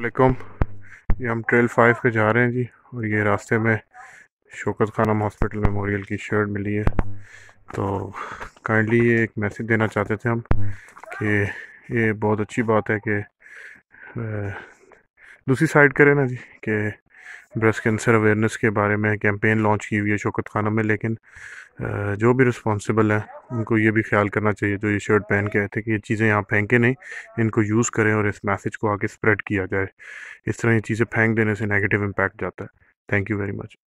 वालेकुम ये हम ट्रेल फाइव पे जा रहे हैं जी और ये रास्ते में शोकत खानम हॉस्पिटल मेमोरियल की शर्ट मिली है तो काइंडली ये एक मैसेज देना चाहते थे हम कि ये बहुत अच्छी बात है कि दूसरी साइड करें ना जी कि ब्रेस्ट कैंसर अवेयरनेस के बारे में कैंपेन लॉन्च की हुई है शोकत खाना में लेकिन जो भी रिस्पॉन्सिबल है उनको ये भी ख्याल करना चाहिए जो ये शर्ट पहन के आए थे कि ये चीज़ें यहाँ फेंके नहीं इनको यूज़ करें और इस मैसेज को आगे स्प्रेड किया जाए इस तरह ये चीज़ें फेंक देने से नेगेटिव इम्पैक्ट जाता है थैंक यू वेरी मच